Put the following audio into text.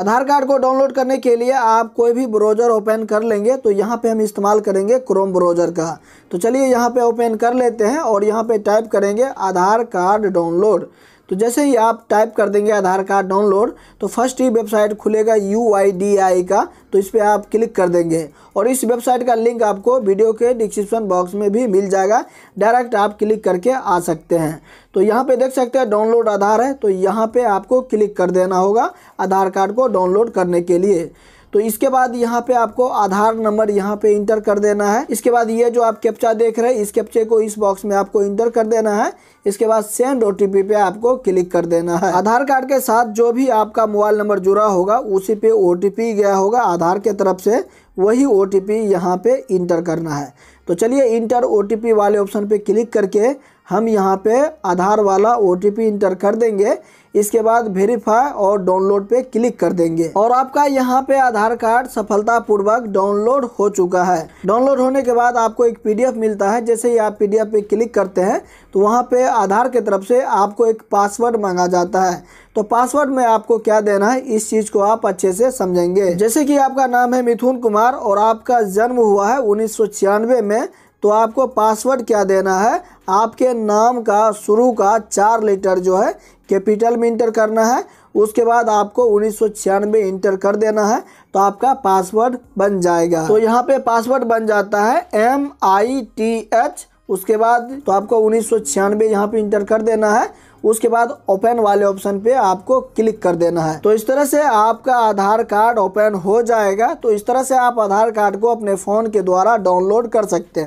आधार card को download करने के लिए आप कोई भी ब्राउज़र ओपन कर लेंगे तो यहाँ पे हम इस्तेमाल करेंगे क्रोम ब्राउज़र का तो चलिए यहाँ पे ओपन कर लेते हैं और यहाँ पे टाइप करेंगे आधार कार्ड डाउनलोड तो जैसे ही आप टाइप कर देंगे आधार कार्ड डाउनलोड तो फर्स्ट ही वेबसाइट खुलेगा यू आई डी आई का तो इस पर आप क्लिक कर देंगे और इस वेबसाइट का लिंक आपको वीडियो के डिस्क्रिप्शन बॉक्स में भी मिल जाएगा डायरेक्ट आप क्लिक करके आ सकते हैं तो यहाँ पे देख सकते हैं डाउनलोड आधार है तो यहाँ पे आपको क्लिक कर देना होगा आधार कार्ड को डाउनलोड करने के लिए तो इसके बाद यहाँ पे आपको आधार नंबर यहाँ पे इंटर कर देना है इसके बाद ये जो आप कैप्चा देख रहे हैं इस कैप्चे को इस बॉक्स में आपको इंटर कर देना है इसके बाद सेंड ओ पे आपको क्लिक कर देना है आधार कार्ड के साथ जो भी आपका मोबाइल नंबर जुड़ा होगा उसी पे ओ गया होगा आधार के तरफ से वही ओ टी यहाँ पे इंटर करना है तो चलिए इंटर ओ वाले ऑप्शन पे क्लिक करके हम यहाँ पे आधार वाला ओ इंटर कर देंगे इसके बाद वेरीफाई और डाउनलोड पे क्लिक कर देंगे और आपका यहाँ पे आधार कार्ड सफलतापूर्वक डाउनलोड हो चुका है डाउनलोड होने के बाद आपको एक पीडीएफ मिलता है जैसे ही आप पीडीएफ पे क्लिक करते हैं तो वहाँ पे आधार के तरफ से आपको एक पासवर्ड मांगा जाता है तो पासवर्ड में आपको क्या देना है इस चीज़ को आप अच्छे से समझेंगे जैसे कि आपका नाम है मिथुन कुमार और आपका जन्म हुआ है उन्नीस में तो आपको पासवर्ड क्या देना है आपके नाम का शुरू का चार लेटर जो है कैपिटल में इंटर करना है उसके बाद आपको उन्नीस इंटर कर देना है तो आपका पासवर्ड बन जाएगा तो यहाँ पे पासवर्ड बन जाता है एम आई टी एच उसके बाद तो आपको उन्नीस सौ छियानवे यहाँ पर इंटर कर देना है उसके बाद ओपन वाले ऑप्शन पे आपको क्लिक कर देना है तो इस तरह से आपका आधार कार्ड ओपन हो जाएगा तो इस तरह से आप आधार कार्ड को अपने फ़ोन के द्वारा डाउनलोड कर सकते हैं